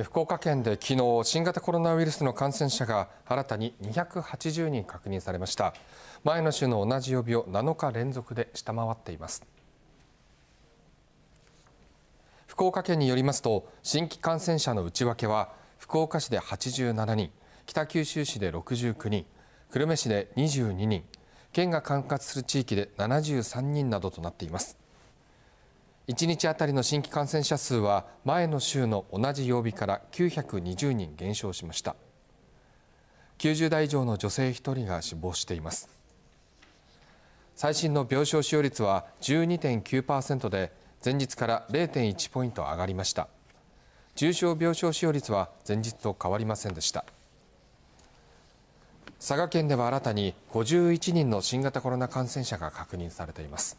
福岡県で昨日新型コロナウイルスの感染者が新たに280人確認されました前の週の同じ曜日を7日連続で下回っています福岡県によりますと新規感染者の内訳は福岡市で87人北九州市で69人久留米市で22人県が管轄する地域で73人などとなっています1日当たりの新規感染者数は前の週の同じ曜日から920人減少しました90代以上の女性1人が死亡しています最新の病床使用率は12.9%で前日から0.1ポイント上がりました重症病床使用率は前日と変わりませんでした佐賀県では新たに51人の新型コロナ感染者が確認されています